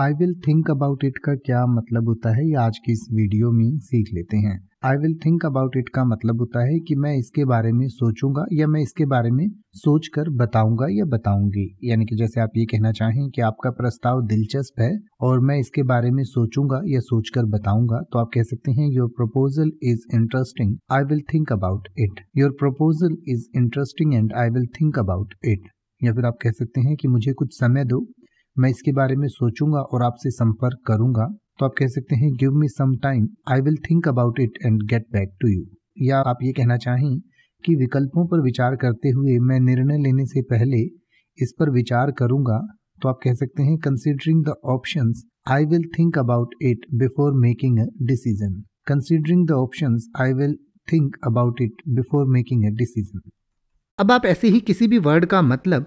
I will think about it का क्या मतलब होता है ये आज की इस वीडियो में सीख लेते हैं I will think about it का मतलब होता है कि मैं इसके बारे में सोचूंगा या मैं इसके बारे में सोच कर बताऊंगा या बताऊंगी यानी कि जैसे आप ये कहना चाहें कि आपका प्रस्ताव दिलचस्प है और मैं इसके बारे में सोचूंगा या सोचकर बताऊंगा तो आप कह सकते हैं your proposal is interesting I will think about it your proposal is interesting and I will think about it या फिर आप कह सकते हैं कि मुझे कुछ समय दो मैं इसके बारे में सोचूंगा और आपसे संपर्क करूंगा तो आप कह सकते हैं give me some time I will think about it and get back to you या आप ये कहना चाहें कि विकल्पों पर विचार करते हुए मैं निर्णय लेने से पहले इस पर विचार करूंगा तो आप कह सकते हैं considering the option I will think about it before making a decision considering the option I will think about it before making a decision अब आप ऐसे ही किसी भी वर्ड का मतलब